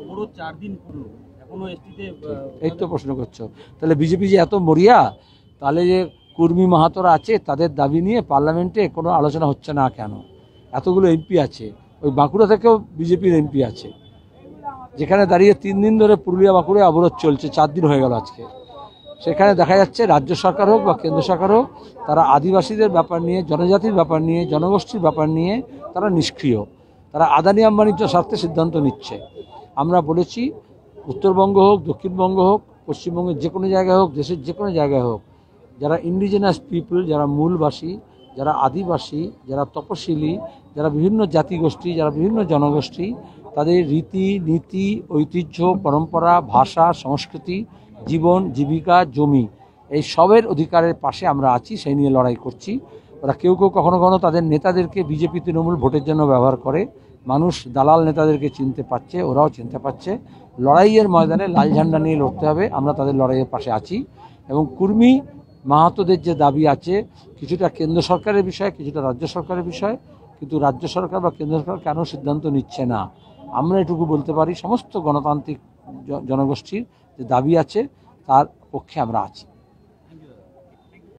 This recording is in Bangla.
অবরোধ দিন এখনো এসটিতে এই তো প্রশ্ন করছো তাহলে বিজেপি যে এত মরিয়া তাহলে যে কর্মী মাহাতরা আছে তাদের দাবি নিয়ে পার্লামেন্টে কোনো আলোচনা হচ্ছে না কেন এতগুলো এমপি আছে ওই বাঁকুড়া থেকেও বিজেপির এমপি আছে যেখানে দাঁড়িয়ে তিন দিন ধরে পুরুলিয়া বাঁকুড়ায় অবরোধ চলছে চার দিন হয়ে গেল আজকে সেখানে দেখা যাচ্ছে রাজ্য সরকার হোক বা কেন্দ্র সরকার হোক তারা আদিবাসীদের ব্যাপার নিয়ে জনজাতির ব্যাপার নিয়ে জনগোষ্ঠীর ব্যাপার নিয়ে তারা নিষ্ক্রিয় তারা আদানি আম্বানিজ্য স্বার্থে সিদ্ধান্ত নিচ্ছে আমরা বলেছি উত্তরবঙ্গ হোক দক্ষিণবঙ্গ হোক পশ্চিমবঙ্গের যে কোনো জায়গায় হোক দেশের যে কোনো জায়গায় হোক যারা ইন্ডিজেনাস পিপল যারা মূলবাসী যারা আদিবাসী যারা তপশিলী যারা বিভিন্ন জাতিগোষ্ঠী যারা বিভিন্ন জনগোষ্ঠী তাদের রীতি নীতি ঐতিহ্য পরম্পরা ভাষা সংস্কৃতি জীবন জীবিকা জমি এই সবের অধিকারের পাশে আমরা আছি সেই নিয়ে লড়াই করছি ওরা কেউ কেউ কখনো কখনো তাদের নেতাদেরকে বিজেপি তৃণমূল ভোটের জন্য ব্যবহার করে মানুষ দালাল নেতাদেরকে চিনতে পারছে ওরাও চিনতে পারছে লড়াইয়ের ময়দানে লাল ঝান্ডা নিয়ে লড়তে হবে আমরা তাদের লড়াইয়ের পাশে আছি এবং কুর্মী মাহাতোদের যে দাবি আছে কিছুটা কেন্দ্র সরকারের বিষয় কিছুটা রাজ্য সরকারের বিষয় কিন্তু রাজ্য সরকার বা কেন্দ্র সরকার কেন সিদ্ধান্ত নিচ্ছে না আমরা এটুকু বলতে পারি সমস্ত গণতান্ত্রিক জনগোষ্ঠীর যে দাবি আছে তার পক্ষে আমরা আছি